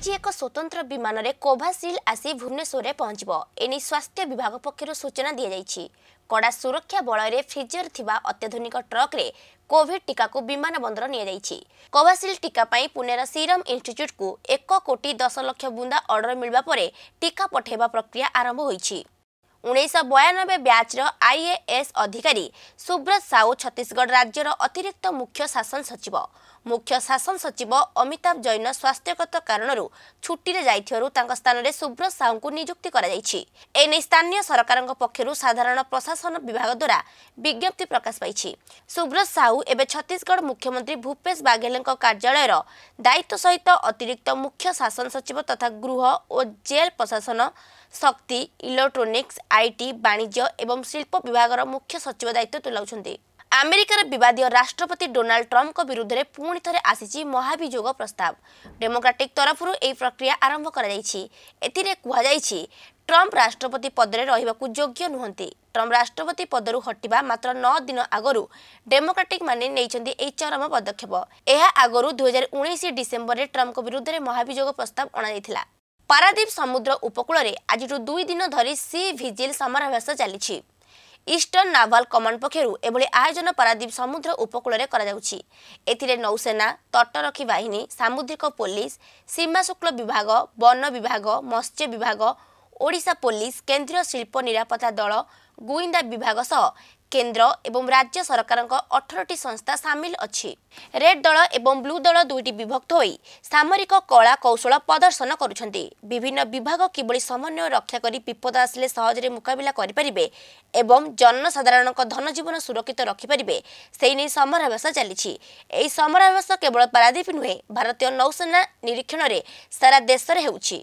ଆଜି ଏକ ସ୍ୱତନ୍ତ୍ର ବିମାନରେ କୋଭାସିଲ୍ ଆସି ଭୁବନେଶ୍ୱରରେ ପହଞ୍ଚିବ ଏନେଇ ସ୍ୱାସ୍ଥ୍ୟ ବିଭାଗ ପକ୍ଷରୁ ସୂଚନା ଦିଆଯାଇଛି କଡ଼ା ସୁରକ୍ଷା ବଳୟରେ ଫ୍ରିଜର୍ ଥିବା ଅତ୍ୟାଧୁନିକ ଟ୍ରକ୍ରେ କୋଭିଡ୍ ଟିକାକୁ ବିମାନ ବନ୍ଦର ନିଆଯାଇଛି କୋଭାସିଲ୍ ଟିକା ପାଇଁ ପୁନେର ସିରମ୍ ଇନ୍ଷ୍ଟିଚ୍ୟୁଟ୍କୁ ଏକ କୋଟି ଦଶ ଲକ୍ଷ ବୁନ୍ଦା ଅର୍ଡର୍ ମିଳିବା ପରେ ଟିକା ପଠାଇବା ପ୍ରକ୍ରିୟା ଆରମ୍ଭ ହୋଇଛି ଉଣେଇଶହ ବୟାନବେ ବ୍ୟାଚ୍ର ଆଇଏଏସ୍ ଅଧିକାରୀ ସୁବ୍ରତ ସାହୁ ଛତିଶଗଡ଼ ରାଜ୍ୟର ଅତିରିକ୍ତ ମୁଖ୍ୟ ଶାସନ ସଚିବ ମୁଖ୍ୟ ଶାସନ ସଚିବ ଅମିତାଭ ଜୈନ ସ୍ୱାସ୍ଥ୍ୟଗତ କାରଣରୁ ଛୁଟିରେ ଯାଇଥିବାରୁ ତାଙ୍କ ସ୍ଥାନରେ ସୁବ୍ରତ ସାହୁଙ୍କୁ ନିଯୁକ୍ତି କରାଯାଇଛି ଏନେଇ ସ୍ଥାନୀୟ ସରକାରଙ୍କ ପକ୍ଷରୁ ସାଧାରଣ ପ୍ରଶାସନ ବିଭାଗ ଦ୍ୱାରା ବିଜ୍ଞପ୍ତି ପ୍ରକାଶ ପାଇଛି ସୁବ୍ରତ ସାହୁ ଏବେ ଛତିଶଗଡ଼ ମୁଖ୍ୟମନ୍ତ୍ରୀ ଭୂପେଶ ବାଘେଲଙ୍କ କାର୍ଯ୍ୟାଳୟର ଦାୟିତ୍ୱ ସହିତ ଅତିରିକ୍ତ ମୁଖ୍ୟ ଶାସନ ସଚିବ ତଥା ଗୃହ ଓ ଜେଲ୍ ପ୍ରଶାସନ ଶକ୍ତି ଇଲେକ୍ଟ୍ରୋନିକ୍ସ ଆଇଟି ବାଣିଜ୍ୟ ଏବଂ ଶିଳ୍ପ ବିଭାଗର ମୁଖ୍ୟ ସଚିବ ଦାୟିତ୍ୱ ତୁଲାଉଛନ୍ତି ଆମେରିକାର ବିବାଦୀୟ ରାଷ୍ଟ୍ରପତି ଡୋନାଲ୍ଡ ଟ୍ରମ୍ପଙ୍କ ବିରୁଦ୍ଧରେ ପୁଣି ଥରେ ଆସିଛି ମହାଭିଯୋଗ ପ୍ରସ୍ତାବ ଡେମୋକ୍ରାଟିକ୍ ତରଫରୁ ଏହି ପ୍ରକ୍ରିୟା ଆରମ୍ଭ କରାଯାଇଛି ଏଥିରେ କୁହାଯାଇଛି ଟ୍ରମ୍ପ ରାଷ୍ଟ୍ରପତି ପଦରେ ରହିବାକୁ ଯୋଗ୍ୟ ନୁହନ୍ତି ଟ୍ରମ୍ପ ରାଷ୍ଟ୍ରପତି ପଦରୁ ହଟିବା ମାତ୍ର ନଅ ଦିନ ଆଗରୁ ଡେମୋକ୍ରାଟିକ୍ମାନେ ନେଇଛନ୍ତି ଏହି ଚରମ ପଦକ୍ଷେପ ଏହା ଆଗରୁ ଦୁଇହଜାର ଉଣେଇଶ ଡିସେମ୍ବରରେ ଟ୍ରମ୍ପଙ୍କ ବିରୁଦ୍ଧରେ ମହାଭିଯୋଗ ପ୍ରସ୍ତାବ ଅଣାଯାଇଥିଲା ପାରାଦୀପ ସମୁଦ୍ର ଉପକୂଳରେ ଆଜିଠୁ ଦୁଇ ଦିନ ଧରି ସି ଭିଜିଲ୍ ସମରାଭ୍ୟାସ ଚାଲିଛି ଇଷ୍ଟର୍ଣ୍ଣ ନାଭାଲ କମାଣ୍ଡ ପକ୍ଷରୁ ଏଭଳି ଆୟୋଜନ ପାରାଦୀପ ସମୁଦ୍ର ଉପକୂଳରେ କରାଯାଉଛି ଏଥିରେ ନୌସେନା ତଟରକ୍ଷୀ ବାହିନୀ ସାମୁଦ୍ରିକ ପୋଲିସ ସୀମା ଶୁକ୍ଳ ବିଭାଗ ବନ ବିଭାଗ ମତ୍ସ୍ୟ ବିଭାଗ ଓଡ଼ିଶା ପୋଲିସ କେନ୍ଦ୍ରୀୟ ଶିଳ୍ପ ନିରାପତ୍ତା ଦଳ ଗୁଇନ୍ଦା ବିଭାଗ ସହ କେନ୍ଦ୍ର ଏବଂ ରାଜ୍ୟ ସରକାରଙ୍କ ଅଠରଟି ସଂସ୍ଥା ସାମିଲ ଅଛି ରେଡ୍ ଦଳ ଏବଂ ବ୍ଲୁ ଦଳ ଦୁଇଟି ବିଭକ୍ତ ହୋଇ ସାମରିକ କଳା କୌଶଳ ପ୍ରଦର୍ଶନ କରୁଛନ୍ତି ବିଭିନ୍ନ ବିଭାଗ କିଭଳି ସମନ୍ୱୟ ରକ୍ଷା କରି ବିପଦ ଆସିଲେ ସହଜରେ ମୁକାବିଲା କରିପାରିବେ ଏବଂ ଜନସାଧାରଣଙ୍କ ଧନଜୀବନ ସୁରକ୍ଷିତ ରଖିପାରିବେ ସେହି ନେଇ ସମରାଭ୍ୟାସ ଚାଲିଛି ଏହି ସମରାଭ୍ୟାସ କେବଳ ପାରାଦ୍ୱୀପ ନୁହେଁ ଭାରତୀୟ ନୌସେନା ନିରୀକ୍ଷଣରେ ସାରା ଦେଶରେ ହେଉଛି